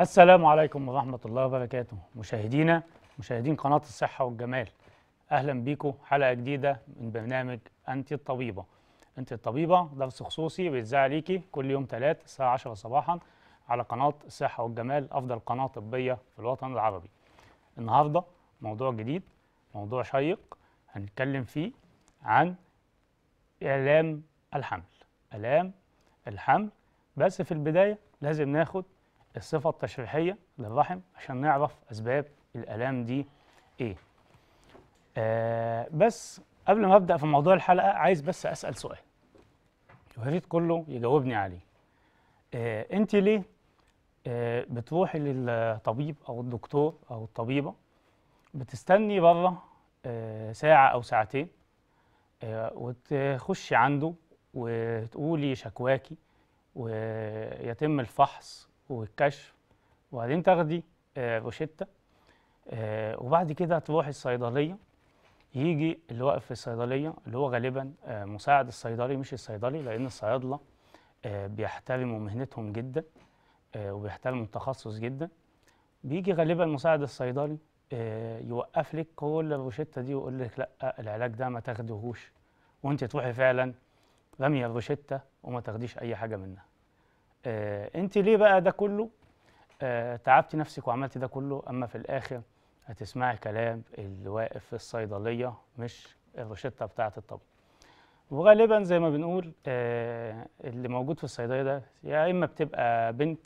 السلام عليكم ورحمة الله وبركاته مشاهدينا مشاهدين قناة الصحة والجمال أهلا بيكم حلقة جديدة من برنامج أنت الطبيبة أنت الطبيبة درس خصوصي بيتذاع ليكي كل يوم ثلاث الساعة 10 صباحا على قناة الصحة والجمال أفضل قناة طبية في الوطن العربي النهاردة موضوع جديد موضوع شيق هنتكلم فيه عن إعلام الحمل آلام الحمل بس في البداية لازم ناخد الصفة التشريحية للرحم عشان نعرف أسباب الآلام دي إيه آه بس قبل ما أبدأ في موضوع الحلقة عايز بس أسأل سؤال ويا كله يجاوبني عليه آه أنت ليه آه بتروحي للطبيب أو الدكتور أو الطبيبة بتستني بره آه ساعة أو ساعتين آه وتخشي عنده وتقولي شكواكي ويتم الفحص والكشف وبعدين تاخدي روشته آه، آه، وبعد كده تروحي الصيدليه يجي اللي واقف في الصيدليه اللي هو غالبا آه، مساعد الصيدلي مش الصيدلي لان الصيادله بيحترموا مهنتهم جدا وبيحترموا التخصص جدا بيجي غالبا مساعد الصيدلي يوقف لك كل الروشته دي ويقول لك لا العلاج ده ما تاخدهوش وانت تروحي فعلا رمي الروشته وما تاخديش اي حاجه منها آه انت ليه بقى ده كله آه تعبتي نفسك وعملتي ده كله اما في الاخر هتسمعي كلام اللي واقف في الصيدليه مش الروشته بتاعه الطبيب وغالبا زي ما بنقول آه اللي موجود في الصيدليه ده يا اما بتبقى بنت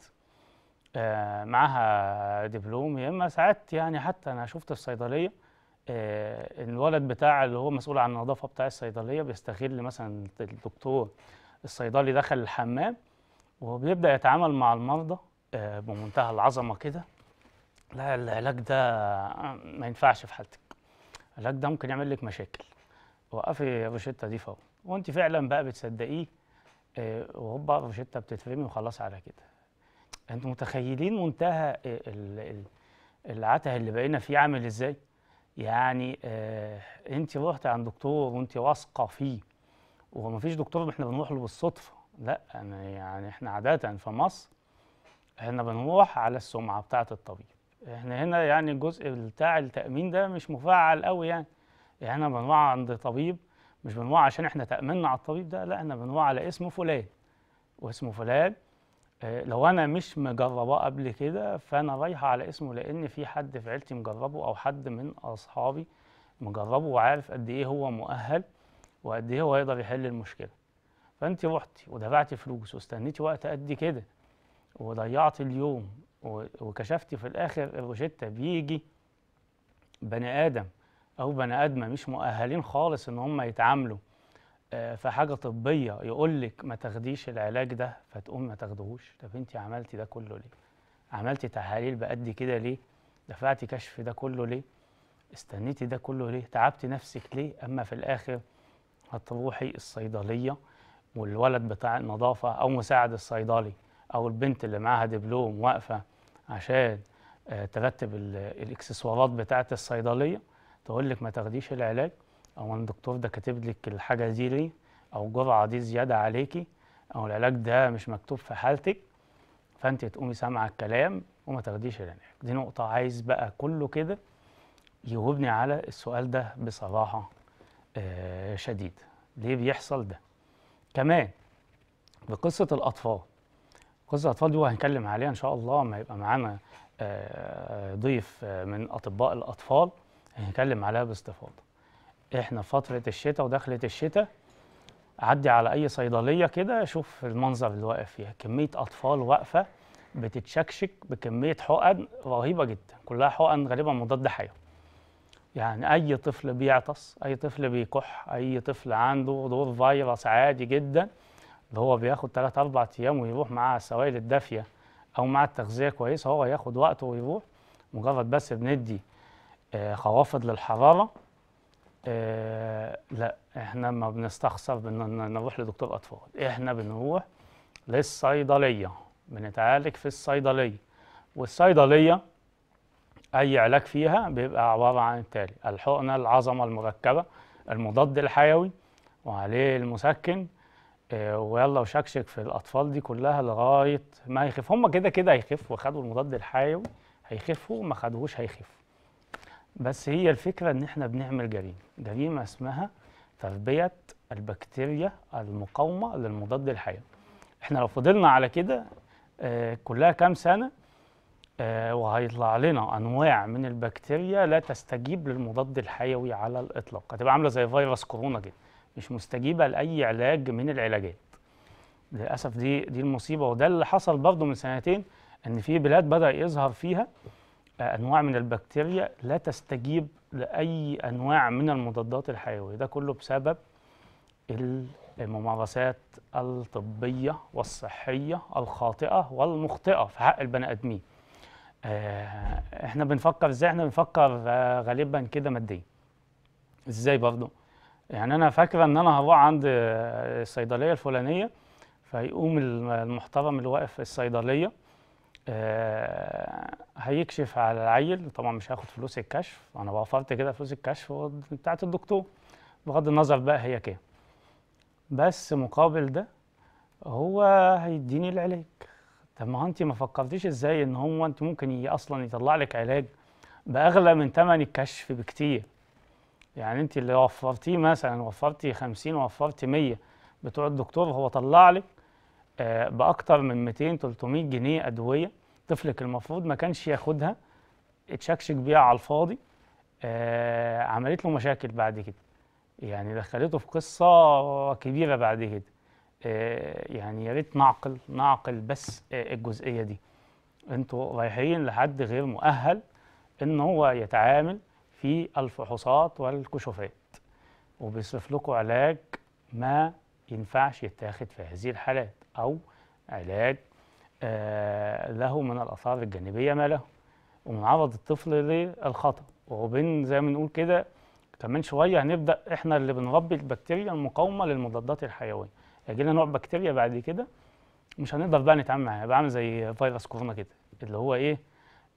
آه معاها دبلوم يا اما ساعات يعني حتى انا شفت الصيدليه آه الولد بتاع اللي هو مسؤول عن النظافه بتاع الصيدليه بيستغل مثلا الدكتور الصيدلي دخل الحمام وبيبدأ يتعامل مع المرضى آه، بمنتهى العظمة كده لا العلاج ده ما ينفعش في حالتك العلاج ده ممكن يعمل لك مشاكل وقفي الروشتة دي فورا وانت فعلا بقى بتصدقيه آه، وهوبا الروشتة بتترمي وخلاص على كده انتوا متخيلين منتهى العته اللي بقينا فيه عامل ازاي يعني آه، انت رحت عند دكتور وانت واثقه فيه ومفيش دكتور احنا بنروح له بالصدفه لا أنا يعني إحنا عادة في مصر إحنا بنروح على السمعة بتاعة الطبيب إحنا هنا يعني الجزء بتاع التأمين ده مش مفعل قوي يعني. يعني إحنا بنروح عند طبيب مش بنروح عشان إحنا تأمنا على الطبيب ده لا إحنا بنروح على اسمه فلان واسمه فلان آه، لو انا مش مجرباه قبل كده فانا رايحه على اسمه لان في حد في عيلتي مجربه او حد من اصحابي مجربه وعارف قد ايه هو مؤهل وقد ايه هو يقدر يحل المشكله فانت رحتي ودفعتي فلوس واستنيتي وقت قد كده وضيعت اليوم وكشفتي في الاخر الروشته بيجي بني ادم او بني ادمه مش مؤهلين خالص ان هم يتعاملوا آه، في حاجه طبيه يقول لك ما تاخديش العلاج ده فتقوم ما تاخدهوش طب انت عملتي ده كله ليه عملتي تحاليل بقد كده ليه دفعتي كشف ده كله ليه استنيتي ده كله ليه تعبتي نفسك ليه اما في الاخر هتروحي الصيدليه والولد بتاع النظافه او مساعد الصيدلي او البنت اللي معاها دبلوم واقفه عشان آه، ترتب الاكسسوارات بتاعه الصيدليه تقول لك ما تاخديش العلاج او الدكتور ده كاتب لك الحاجه دي ليه او الجرعه دي زياده عليكي او العلاج ده مش مكتوب في حالتك فانت تقومي سامعه الكلام وما تاخديش العلاج دي نقطه عايز بقى كله كده يجاوبني على السؤال ده بصراحه آه، شديد ليه بيحصل ده كمان بقصه الاطفال قصه الاطفال دي وهنتكلم عليها ان شاء الله ما يبقى معانا آه، ضيف آه، من اطباء الاطفال هنتكلم عليها باستفاضه احنا فتره الشتاء ودخله الشتاء عدي على اي صيدليه كده شوف المنظر اللي واقف فيها كميه اطفال واقفه بتتشكشك بكميه حقن رهيبه جدا كلها حقن غالبا مضاد حيوي يعني أي طفل بيعطس أي طفل بيكح أي طفل عنده دور فيروس عادي جدا اللي هو بياخد 3 أربع أيام ويروح مع السوائل الدافية أو مع التغذية كويسة هو ياخد وقته ويروح مجرد بس بندي آه، خوافض للحرارة آه، لا احنا ما بنستخسر نروح لدكتور أطفال احنا بنروح للصيدلية بنتعالج في الصيدلية والصيدلية اي علاج فيها بيبقى عباره عن التالي الحقنه العظمه المركبه المضاد الحيوي وعليه المسكن آه، ويلا وشكشك في الاطفال دي كلها لغايه ما يخف هم كده كده هيخفوا خدوا المضاد الحيوي هيخفوا ما خدوهوش هيخفوا بس هي الفكره ان احنا بنعمل جريمه جريمه اسمها تربيه البكتيريا المقاومه للمضاد الحيوي احنا لو فضلنا على كده آه، كلها كام سنه آه، وهيطلع لنا انواع من البكتيريا لا تستجيب للمضاد الحيوي على الاطلاق هتبقى عامله زي فيروس كورونا كده مش مستجيبه لاي علاج من العلاجات للاسف دي دي المصيبه وده اللي حصل برضه من سنتين ان في بلاد بدا يظهر فيها آه، انواع من البكتيريا لا تستجيب لاي انواع من المضادات الحيويه ده كله بسبب الممارسات الطبيه والصحيه الخاطئه والمخطئه في حق البني ادمين آه، احنا بنفكر ازاي احنا بنفكر آه، غالبا كده ماديا ازاي برضه يعني انا فاكره ان انا هروح عند آه، الصيدليه الفلانيه فيقوم المحترم اللي واقف في الصيدليه هيكشف على العيل طبعا مش هاخد فلوس الكشف انا وفرت كده فلوس الكشف بتاعت الدكتور بغض النظر بقى هي كام بس مقابل ده هو هيديني العلاج طب ما هو انت ما فكرتيش ازاي ان هو انت ممكن اصلا يطلع لك علاج باغلى من ثمن الكشف بكتير يعني انت اللي وفرتيه مثلا وفرتي 50 وفرتي 100 بتوع الدكتور هو طلع لك آه، باكتر من 200 300 جنيه ادويه طفلك المفروض ما كانش ياخدها اتشكشك بيها على الفاضي آه، عملت له مشاكل بعد كده يعني دخلته في قصه كبيره بعد كده آه، يعني يا ريت نعقل نعقل بس آه، الجزئيه دي انتوا رايحين لحد غير مؤهل ان هو يتعامل في الفحوصات والكشوفات وبيصرف لكم علاج ما ينفعش يتاخد في هذه الحالات او علاج آه، له من الاثار الجانبيه ما له ومعرض الطفل للخطا وبين زي ما بنقول كده كمان شويه هنبدا احنا اللي بنربي البكتيريا المقاومه للمضادات الحيويه جينا لنا نوع بكتيريا بعد كده مش هنقدر بقى نتعامل معاها هيبقى عامل زي فيروس كورونا كده اللي هو ايه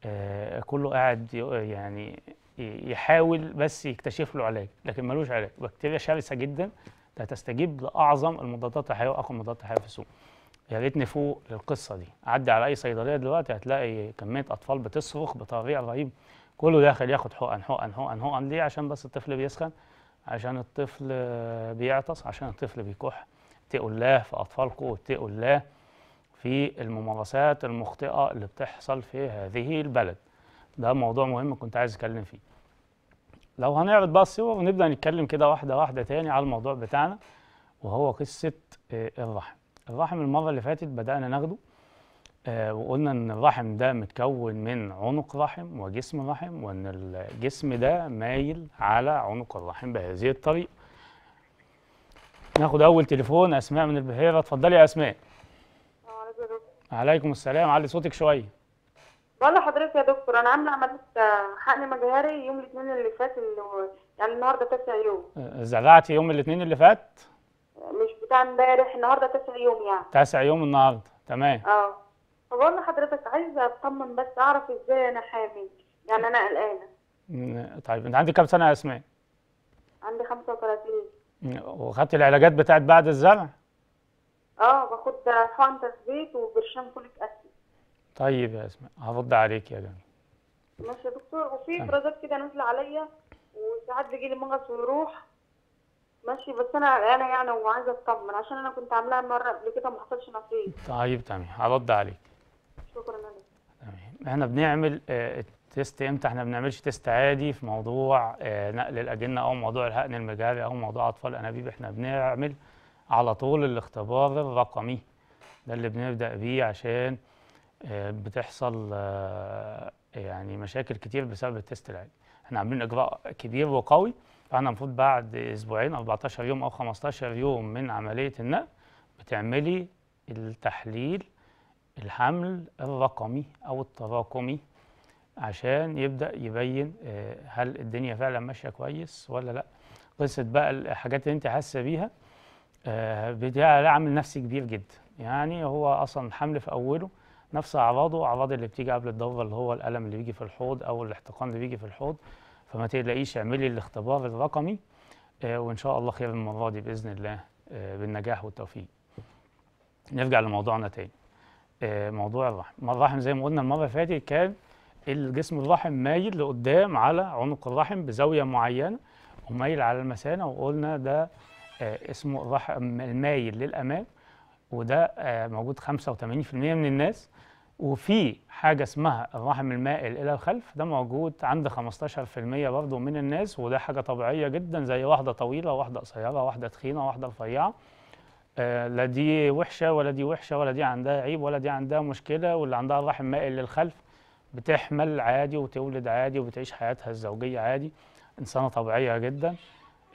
آه كله قاعد يعني يحاول بس يكتشف له علاج لكن ملوش علاج بكتيريا شرسه جدا تستجيب لاعظم المضادات الحيويه واقوى مضادات الحيويه في السوق يا ريتني فوق القصه دي عدي على اي صيدليه دلوقتي هتلاقي كميه اطفال بتصرخ بطريقه رهيبه كله داخل ياخد حقن حقن حقن حقن ليه عشان بس الطفل بيسخن عشان الطفل بيعطس عشان الطفل بيكح اتقوا الله في أطفالكم واتقوا الله في الممارسات المخطئة اللي بتحصل في هذه البلد ده موضوع مهم كنت عايز أتكلم فيه لو هنعرض بقى الصور ونبدأ نتكلم كده واحدة واحدة تاني على الموضوع بتاعنا وهو قصة آه، الرحم الرحم المرة اللي فاتت بدأنا ناخده آه، وقلنا ان الرحم ده متكون من عنق رحم وجسم رحم وان الجسم ده مايل على عنق الرحم بهذه الطريقه ناخد اول تليفون اسماء من البحيره اتفضلي يا اسماء عليكم السلام علي صوتك شويه بقول لحضرتك يا دكتور انا عامله عمليه حقن مجهري يوم الاثنين اللي فات اللي يعني النهارده تسع يوم زرعتي يوم الاثنين اللي فات مش بتاع امبارح النهارده تسع يوم يعني تسع يوم النهارده تمام اه فبقول لحضرتك عايزه اطمن بس اعرف ازاي انا حامل يعني انا قلقانه طيب انت عندك كام سنه يا اسماء عندي 35 وخدت العلاجات بتاعت بعد الزرع؟ اه باخد حقن تثبيت وبرشام فوليك اسيد طيب يا اسماء هرد عليك يا جميل ماشي يا دكتور وفي افرازات كده نازله عليا وساعات بيجي لي مغص ويروح ماشي بس انا انا يعني وعايزه اطمن عشان انا كنت عاملاها مره قبل كده ما حصلش نصيب طيب تمام هرد عليك شكرا لك تمام احنا بنعمل آه، تيست امتى احنا بنعملش تيست عادي في موضوع آه، نقل الاجنه او موضوع الحقن المجهري او موضوع اطفال انابيب احنا بنعمل على طول الاختبار الرقمي ده اللي بنبدا بيه عشان آه، بتحصل آه، يعني مشاكل كتير بسبب التيست العادي احنا عاملين اجراء كبير وقوي فاحنا المفروض بعد اسبوعين 14 يوم او 15 يوم من عمليه النقل بتعملي التحليل الحمل الرقمي او التراكمي عشان يبدأ يبين آه، هل الدنيا فعلا ماشية كويس ولا لا قصة بقى الحاجات اللي انت حاسة بيها آه، بتبقى عامل نفسي كبير جدا يعني هو أصلا الحمل في أوله نفس أعراضه أعراض اللي بتيجي قبل الدورة اللي هو الألم اللي بيجي في الحوض أو الاحتقان اللي بيجي في الحوض فما تقلقيش اعملي الاختبار الرقمي آه، وإن شاء الله خير المرة دي بإذن الله بالنجاح والتوفيق نرجع لموضوعنا تاني موضوع الرحم الرحم زي ما قلنا المرة اللي فاتت كان الجسم الرحم مايل لقدام على عنق الرحم بزاوية معينة ومايل على المثانة وقلنا ده آه، اسمه الرحم المايل للأمام وده آه، موجود 85% من الناس وفي حاجة اسمها الرحم المائل إلى الخلف ده موجود عند 15% برضه من الناس وده حاجة طبيعية جدا زي واحدة طويلة واحدة قصيرة واحدة تخينة واحدة رفيعة آه، لا دي وحشة ولا دي وحشة ولا دي عندها عيب ولا دي عندها مشكلة واللي عندها الرحم مائل للخلف بتحمل عادي وتولد عادي وبتعيش حياتها الزوجيه عادي انسانه طبيعيه جدا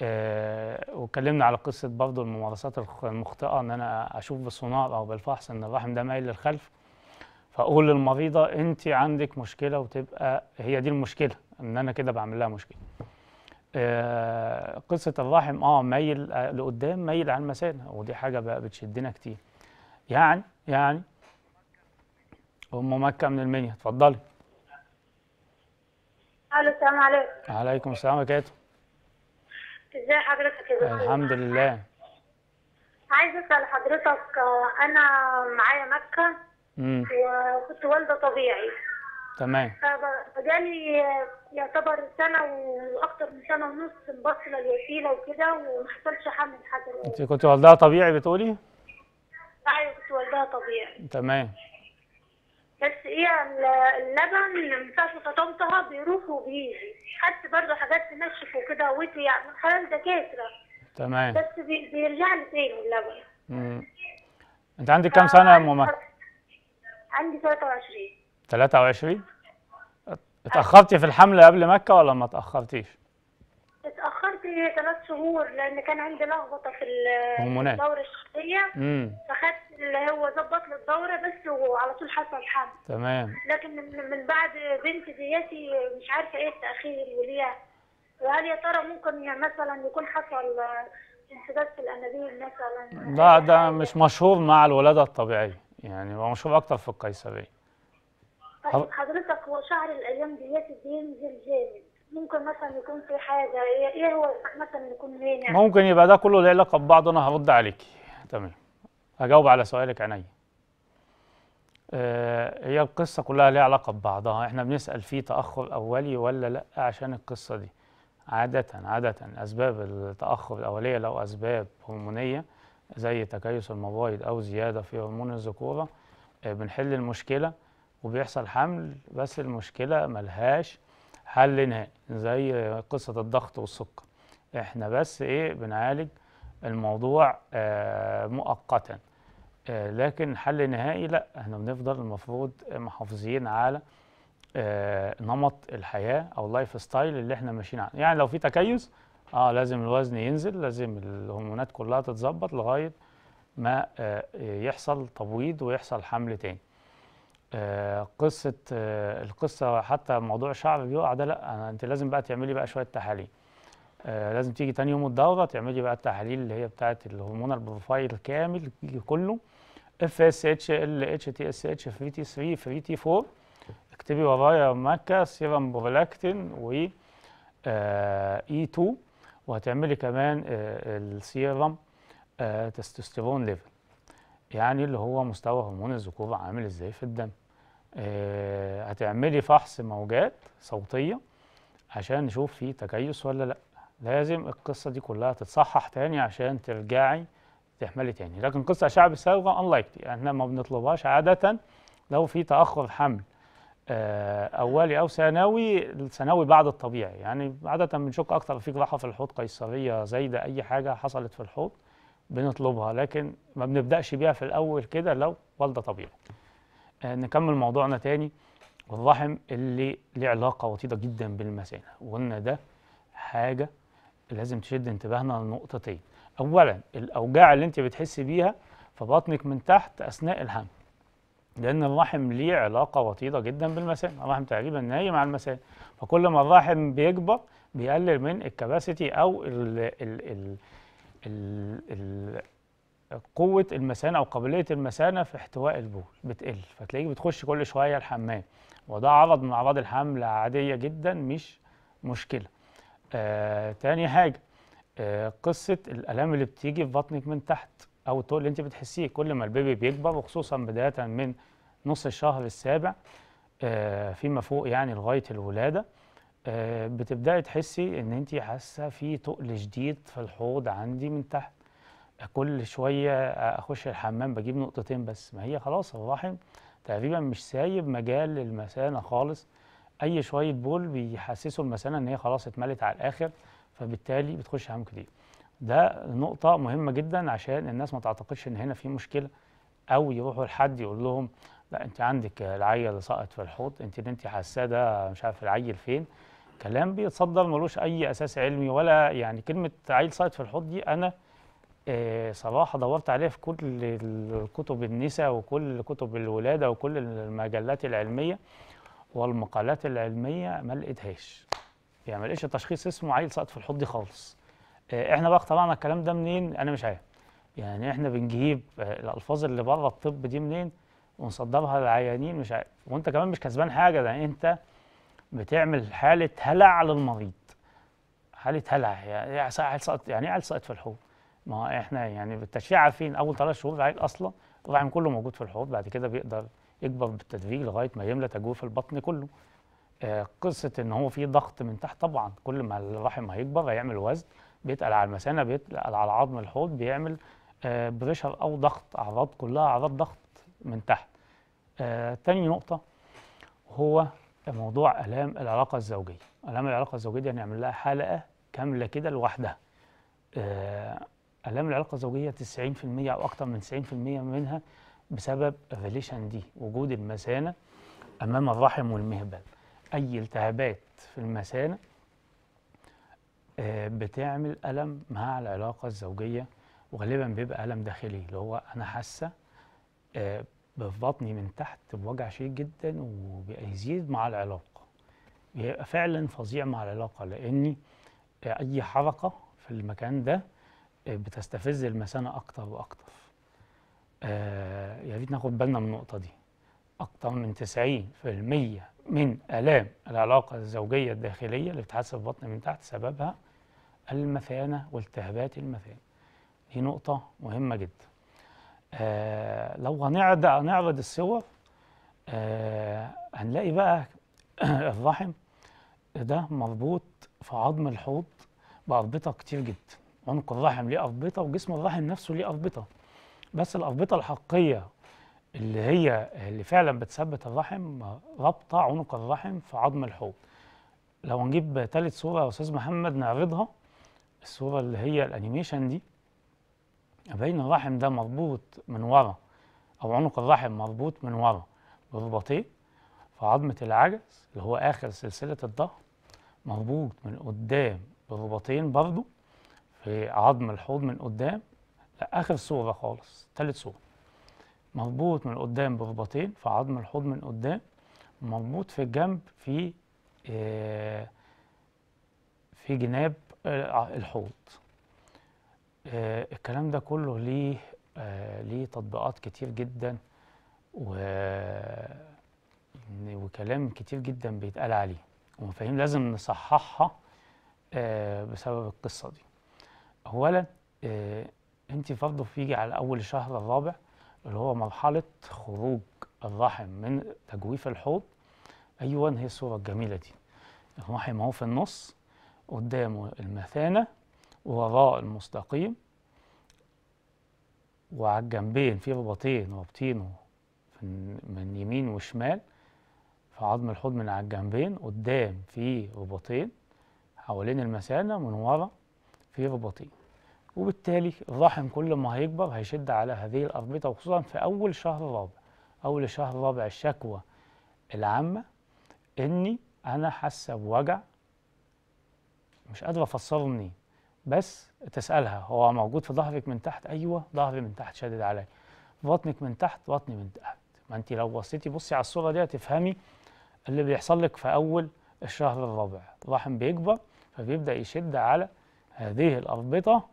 آه واتكلمنا على قصه برضه الممارسات المخطئه ان انا اشوف بالسونار او بالفحص ان الرحم ده مايل للخلف فاقول للمريضه انت عندك مشكله وتبقى هي دي المشكله ان انا كده بعمل لها مشكله. آه قصه الرحم اه مايل آه، لقدام مايل على المسانة ودي حاجه بقى بتشدنا كتير. يعني يعني ام مكه من المنيا اتفضلي. الو السلام عليكم وعليكم السلام ورحمه الله ازي حضرتك يا الحمد لله عايزه اسال حضرتك انا معايا مكه امم وكنت والده طبيعي تمام فجالي يعتبر سنه واكتر من سنه ونص مبصله الوسيله وكده وما حصلش حمل حتى انت كنت والدها طبيعي بتقولي؟ ايوه كنت والدها طبيعي تمام بس ايه اللبن من ساعه فطمتها بيروح وبيجي خدت برضه حاجات تنشف وكده وتي يعني من خلال دكاتره تمام بس بيرجع لي تاني اللبن امم انت عندك كام سنه يا ماما؟ عندي 23 23 اتاخرتي في الحملة قبل مكه ولا ما اتاخرتيش؟ لي ثلاث شهور لان كان عندي لخبطه في الدوره الشخصيه فخدت اللي هو ظبط لي الدوره بس وعلى طول حصل حمل تمام لكن من بعد بنت دياتي مش عارفه ايه التاخير وليه وهل يا ترى ممكن يعني مثلا يكون حصل انسداد في الانابيب مثلا لا ده مش مشهور مع الولاده الطبيعيه يعني هو مشهور اكتر في القيصريه طيب حضرتك هو شعر الايام دياتي بينزل جامد ممكن مثلا يكون في حاجه ايه, إيه هو مثلا يكون ليه يعني ممكن يبقى ده كله له علاقه ببعض انا هرد عليكي تمام هجاوب على سؤالك عينيا آه، هي القصة كلها ليها علاقة ببعضها احنا بنسأل في تأخر أولي ولا لأ عشان القصة دي عادة عادة أسباب التأخر الأولية لو أسباب هرمونية زي تكيس المبايض أو زيادة في هرمون الذكورة آه، بنحل المشكلة وبيحصل حمل بس المشكلة ملهاش حل نهائي زي قصه الضغط والسكر احنا بس ايه بنعالج الموضوع آه مؤقتا آه لكن حل نهائي لا احنا بنفضل المفروض محافظين على آه نمط الحياه او اللايف ستايل اللي احنا ماشيين عليه يعني لو في تكيس اه لازم الوزن ينزل لازم الهرمونات كلها تتظبط لغايه ما آه، يحصل تبويض ويحصل حمل تاني آه، قصه آه، القصه حتى موضوع شعب بيقع ده لا أنا انت لازم بقى تعملي بقى شويه تحاليل آه، لازم تيجي تاني يوم الدوره تعملي بقى التحاليل اللي هي بتاعه الهرمون البروفايل كامل كله اف اس اتش ال اتش تي اس اتش فري تي 3 فري تي 4 اكتبي ورايا مكه سيرم برولاكتين و اي 2 e وهتعملي كمان السيرم تستوستيرون ليفل يعني اللي هو مستوى هرمون الذكوره عامل ازاي في الدم آه، هتعملي فحص موجات صوتية عشان نشوف في تكيس ولا لا لازم القصة دي كلها تتصحح تاني عشان ترجعي تحملي تاني لكن قصة شعب بالصاغة unlikely يعني احنا ما بنطلبهاش عادة لو في تأخر حمل آه، أولي أو ثانوي الثانوي بعد الطبيعي يعني عادة بنشك أكتر في جراحة في الحوض قيصرية زايدة أي حاجة حصلت في الحوض بنطلبها لكن ما بنبدأش بيها في الأول كده لو والدة طبيعي آه، نكمل موضوعنا تاني والرحم اللي ليه علاقه وطيده جدا بالمثانه وقلنا ده حاجه لازم تشد انتباهنا لنقطتين اولا الاوجاع اللي انت بتحس بيها في بطنك من تحت اثناء الحمل لان الرحم ليه علاقه وطيده جدا بالمثانه الرحم تقريبا نايم على المثانه فكل ما الرحم بيكبر بيقلل من الكباسيتي او ال ال ال ال ال قوه المثانه او قابليه المثانه في احتواء البول بتقل فتلاقيك بتخش كل شويه الحمام وده عرض من اعراض الحمل عاديه جدا مش مشكله آه تاني حاجه آه قصه الالام اللي بتيجي في بطنك من تحت او الطول اللي انت بتحسيه كل ما البيبي بيكبر وخصوصا بدايه من نص الشهر السابع آه فيما فوق يعني لغايه الولاده آه بتبداي تحسي ان انت حاسه في تقل شديد في الحوض عندي من تحت كل شويه اخش الحمام بجيب نقطتين بس ما هي خلاص الرحم تقريبا مش سايب مجال للمثانه خالص اي شويه بول بيحسسوا المثانه ان هي خلاص اتملت على الاخر فبالتالي بتخش حمام كتير ده نقطه مهمه جدا عشان الناس ما تعتقدش ان هنا في مشكله او يروحوا لحد يقول لهم لا انت عندك العيل اللي سقط في الحوض انت اللي انت حاساه ده مش عارف العيل فين كلام بيتصدر ملوش اي اساس علمي ولا يعني كلمه عيل سقط في الحوض دي انا آه، صراحة دورت عليه في كل الكتب النساء وكل كتب الولادة وكل المجلات العلمية والمقالات العلمية ما لقيتهاش يعني ما لقيتش تشخيص اسمه عيل ساقط في الحوض دي خالص آه، احنا بقى طلعنا الكلام ده منين انا مش عارف يعني احنا بنجيب آه، الالفاظ اللي بره الطب دي منين ونصدرها للعيانين مش عارف وانت كمان مش كسبان حاجة ده انت بتعمل حالة هلع للمريض حالة هلع يعني عيل ساقط يعني ايه عيل ساقط في الحوض ما احنا يعني بالتشريع عارفين اول ثلاث شهور العيل اصلا الرحم كله موجود في الحوض بعد كده بيقدر يكبر بالتدريج لغايه ما يملى تجويف البطن كله آه قصه ان هو في ضغط من تحت طبعا كل ما الرحم هيكبر هيعمل وزن بيتقل على المثانه بيتقل على عظم الحوض بيعمل آه بريشر او ضغط اعراض كلها اعراض ضغط من تحت آه تاني نقطه هو موضوع الام العلاقه الزوجيه الام العلاقه الزوجيه دي هنعمل لها حلقه كامله كده لوحدها آه آلام العلاقة الزوجية 90% أو أكثر من 90% منها بسبب الريليشن دي وجود المثانة أمام الرحم والمهبل أي التهابات في المثانة آه، بتعمل ألم مع العلاقة الزوجية وغالبا بيبقى ألم داخلي اللي هو أنا حاسة آه، ببطني من تحت بوجع شديد جدا وبيزيد مع العلاقة بيبقى فعلا فظيع مع العلاقة لأني آه، أي حركة في المكان ده بتستفز المثانة أكتر وأكتر آه يا ريت ناخد بالنا من النقطة دي أكتر من 90% من آلام العلاقة الزوجية الداخلية اللي بتحس في بطن من تحت سببها المثانة والتهابات المثانة دي نقطة مهمة جدا آه لو هنعرض نعرض الصور آه هنلاقي بقى الرحم ده مربوط في عظم الحوض بأربطة كتير جدا عنق الرحم ليه أربطة وجسم الرحم نفسه ليه أربطة بس الأربطة الحقيقية اللي هي اللي فعلا بتثبت الرحم رابطة عنق الرحم في عظم الحوض لو نجيب ثالث صورة يا أستاذ محمد نعرضها الصورة اللي هي الأنيميشن دي بين الرحم ده مربوط من ورا أو عنق الرحم مربوط من ورا في عظمة العجز اللي هو آخر سلسلة الظهر مربوط من قدام برباطين برضه في عظم الحوض من قدام اخر صوره خالص ثالث صوره مربوط من قدام بربطين في عظم الحوض من قدام مربوط في الجنب في آه، في جناب آه، الحوض آه، الكلام ده كله ليه ليه تطبيقات كتير جدا و وكلام كتير جدا بيتقال عليه ومفاهيم لازم نصححها بسبب القصه دي اولا آه، انت برضه بيجي على اول الشهر الرابع اللي هو مرحله خروج الرحم من تجويف الحوض ايوه هي الصوره الجميله دي الرحم اهو في النص قدامه المثانه وراء المستقيم وعلى الجنبين في رباطين رابطينه من يمين وشمال في عظم الحوض من على الجنبين قدام في رباطين حوالين المثانه من ورا بطيء وبالتالي الرحم كل ما هيكبر هيشد على هذه الأربطة وخصوصا في أول شهر رابع أول شهر رابع الشكوى العامة إني أنا حاسة بوجع مش قادرة أفسره منين بس تسألها هو موجود في ظهرك من تحت أيوه ظهري من تحت شادد عليا بطنك من تحت بطني من تحت ما أنت لو بصيتي بصي على الصورة دي هتفهمي اللي بيحصل لك في أول الشهر الرابع الرحم بيكبر فبيبدأ يشد على هذه الأربطة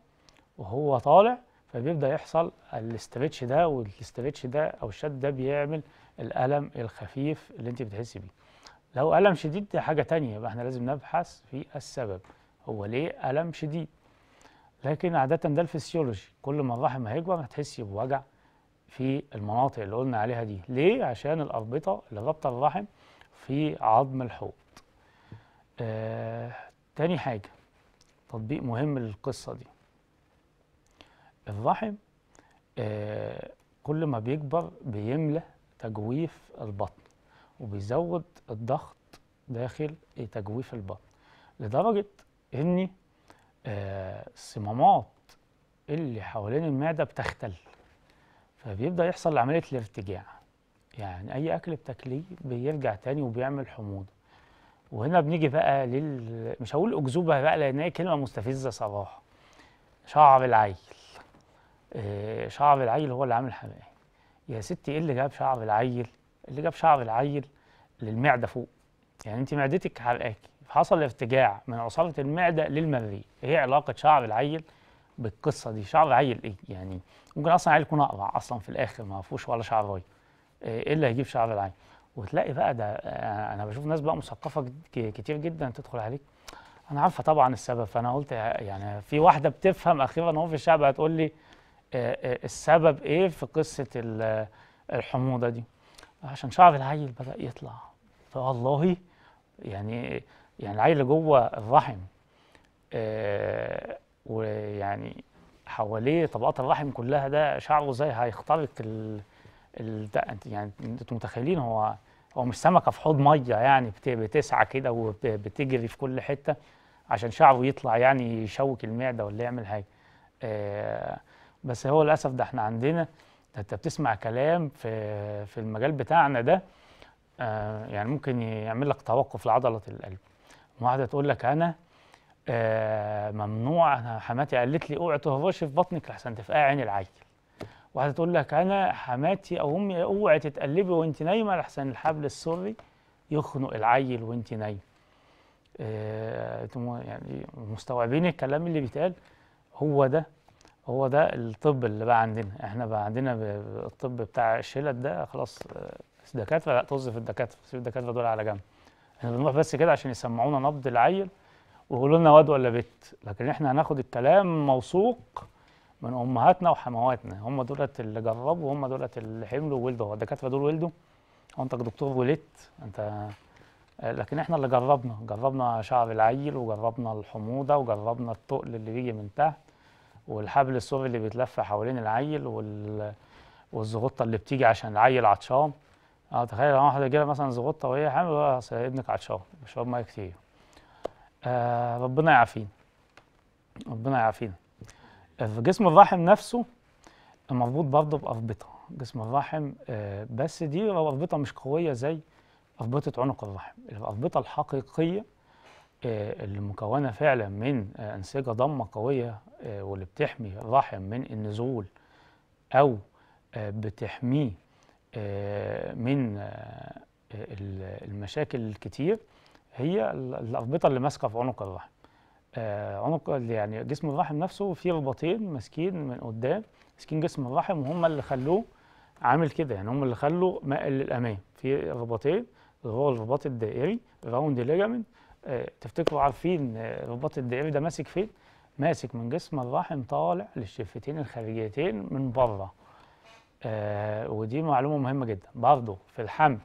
وهو طالع فبيبدأ يحصل الاسترتش ده والاسترتش ده أو الشد ده بيعمل الألم الخفيف اللي أنت بتحسي بيه لو ألم شديد دي حاجة تانية يبقى احنا لازم نبحث في السبب هو ليه ألم شديد لكن عادة ده الفسيولوجي كل ما الرحم هيكبر هتحسي بوجع في المناطق اللي قلنا عليها دي ليه؟ عشان الأربطة اللي رابطة الرحم في عظم الحوض آه تاني حاجة تطبيق مهم للقصة دي الرحم آه كل ما بيكبر بيملى تجويف البطن وبيزود الضغط داخل تجويف البطن لدرجة ان آه الصمامات اللي حوالين المعدة بتختل فبيبدأ يحصل عملية الارتجاع يعني أي أكل بتاكليه بيرجع تاني وبيعمل حموضة وهنا بنيجي بقى لل مش هقول اكذوبه بقى لان هي كلمه مستفزه صباح شعر العيل آه شعر العيل هو اللي عامل حماقي يا ستي ايه اللي جاب شعر العيل اللي جاب شعر العيل للمعده فوق يعني انت معدتك حرقاكي حصل ارتجاع من عصاره المعده للمريء ايه علاقه شعر العيل بالقصه دي شعر عيل ايه يعني ممكن اصلا عيل يكون اقرع اصلا في الاخر ما فيهوش ولا شعرايه ايه اللي هيجيب شعر العيل وتلاقي بقى ده آه، انا بشوف ناس بقى مثقفه كتير جدا تدخل عليك انا عارفه طبعا السبب فانا قلت يعني في واحده بتفهم اخيرا هو في الشعب هتقول لي آه، آه، السبب ايه في قصه الحموضه دي عشان شعر العيل بدا يطلع فوالله يعني يعني العيل اللي جوه الرحم ويعني حواليه طبقات الرحم كلها ده شعره زي هيخترق ال... ال... يعني انتوا متخيلين هو هو مش سمكه في حوض ميه يعني بتسعى كده وبتجري في كل حته عشان شعره يطلع يعني يشوك المعده ولا يعمل حاجه آه بس هو للاسف ده احنا عندنا انت بتسمع كلام في في المجال بتاعنا ده آه يعني ممكن يعمل لك توقف لعضله القلب واحده تقول لك انا آه ممنوع انا حماتي قالت لي اوعي تهرشي في بطنك لحسن تفقعي عين العيل واحده تقول لك انا حماتي او امي اوعي تتقلبي وانت نايمه لحسن الحبل السري يخنق العيل وانت نايمه آه، انتم يعني مستوعبين الكلام اللي بيتقال هو ده هو ده الطب اللي بقى عندنا احنا بقى عندنا الطب بتاع الشلت ده خلاص آه، دكاتره لا طز في الدكاتره سيب الدكاتره دول على جنب احنا بنروح بس كده عشان يسمعونا نبض العيل ويقولوا لنا واد ولا بت لكن احنا هناخد الكلام موثوق من امهاتنا وحمواتنا هم دولت اللي جربوا هم دولت اللي حملوا وولدوا هو الدكاتره دول ولدوا هو انت دكتور ولدت انت لكن احنا اللي جربنا جربنا شعر العيل وجربنا الحموضه وجربنا التقل اللي بيجي من تحت والحبل السوري اللي بيتلف حوالين العيل وال... والزغطه اللي بتيجي عشان العيل عطشان اه تخيل لو واحد جايه مثلا زغطه وهي حامل اصل آه، ابنك عطشان بيشرب ميه كتير آه ربنا يعافينا ربنا يعافينا في جسم الرحم نفسه مربوط برضه بأربطة جسم الرحم آه، بس دي أربطة مش قوية زي أربطة عنق الرحم الأربطة الحقيقية آه، اللي مكونة فعلا من آه، أنسجة ضمة قوية واللي بتحمي الرحم من النزول أو بتحميه من المشاكل الكتير هي الأربطة اللي ماسكة في عنق الرحم آه، عنق يعني جسم الرحم نفسه فيه رباطين ماسكين من قدام ماسكين جسم الرحم وهم اللي خلوه عامل كده يعني هم اللي خلوا مائل للامام في رباطين اللي هو الرباط الدائري راوند ليجامنت آه تفتكروا عارفين آه، الرباط الدائري ده ماسك فين؟ ماسك من جسم الرحم طالع للشفتين الخارجيتين من بره آه ودي معلومه مهمه جدا برضه في الحمل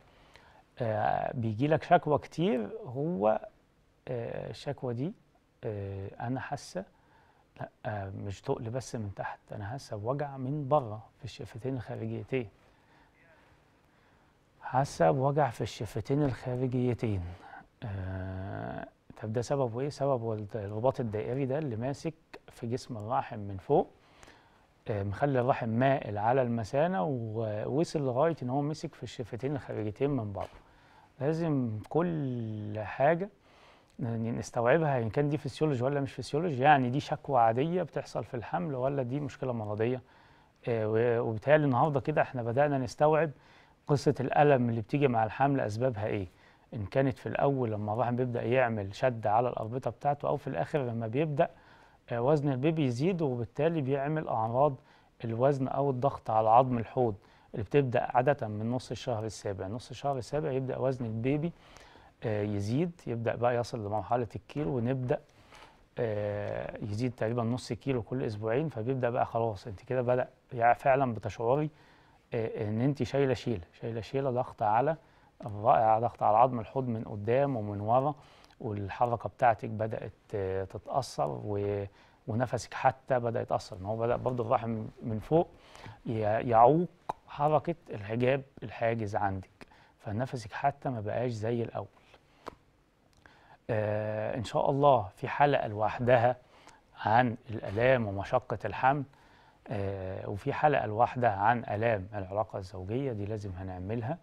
آه بيجي لك شكوى كتير هو آه، الشكوى دي آه، انا حاسه لا آه، مش تقل بس من تحت انا حاسه بوجع من بره في الشفتين الخارجيتين حاسه بوجع في الشفتين الخارجيتين آه طب ده سببه ايه؟ سببه الرباط الدائري ده اللي ماسك في جسم الرحم من فوق آه مخلي الرحم مائل على المثانه ووصل لغايه ان هو مسك في الشفتين الخارجيتين من بره لازم كل حاجه يعني نستوعبها ان كان دي فسيولوجي ولا مش فسيولوجي يعني دي شكوى عاديه بتحصل في الحمل ولا دي مشكله مرضيه آه، وبالتالي النهارده كده احنا بدانا نستوعب قصه الالم اللي بتيجي مع الحمل اسبابها ايه ان كانت في الاول لما الرحم بيبدا يعمل شد على الاربطه بتاعته او في الاخر لما بيبدا آه، وزن البيبي يزيد وبالتالي بيعمل اعراض الوزن او الضغط على عظم الحوض اللي بتبدا عاده من نص الشهر السابع نص الشهر السابع يبدا وزن البيبي آه، يزيد يبدا بقى يصل لمرحله الكيلو ونبدا آه، يزيد تقريبا نص كيلو كل اسبوعين فبيبدا بقى خلاص انت كده بدا يعني فعلا بتشعري آه، ان انت شايله شيله شايله شيله ضغط على الرائع ضغط على عظم الحوض من قدام ومن ورا والحركه بتاعتك بدات تتاثر و ونفسك حتى بدا يتاثر ان هو بدا برضه الرحم من فوق يعوق حركه الحجاب الحاجز عندك فنفسك حتى ما بقاش زي الاول آه، إن شاء الله في حلقة لوحدها عن الآلام ومشقة الحمل آه، وفي حلقة لوحدها عن آلام العلاقة الزوجية دي لازم هنعملها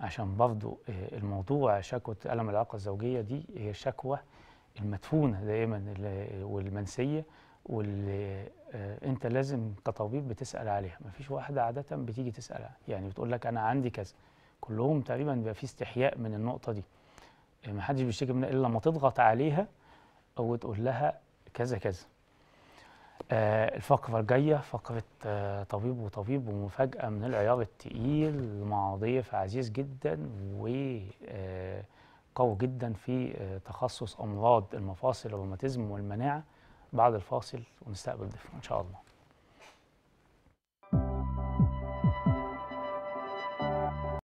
عشان برضو آه، الموضوع شكوى ألم العلاقة الزوجية دي هي شكوى المدفونة دائما والمنسية واللي انت لازم كطبيب بتسأل عليها مفيش واحدة عادة بتيجي تسأل يعني بتقول لك أنا عندي كذا كلهم تقريبا بيبقى في استحياء من النقطة دي ما حدش بيشتكي منها الا لما تضغط عليها او تقول لها كذا كذا آه الفقره الجايه فقره آه طبيب وطبيب ومفاجاه من العيار الثقيل مع ضيف عزيز جدا و آه، قوي جدا في آه تخصص امراض المفاصل والروماتيزم والمناعه بعد الفاصل ونستقبل ضيفنا ان شاء الله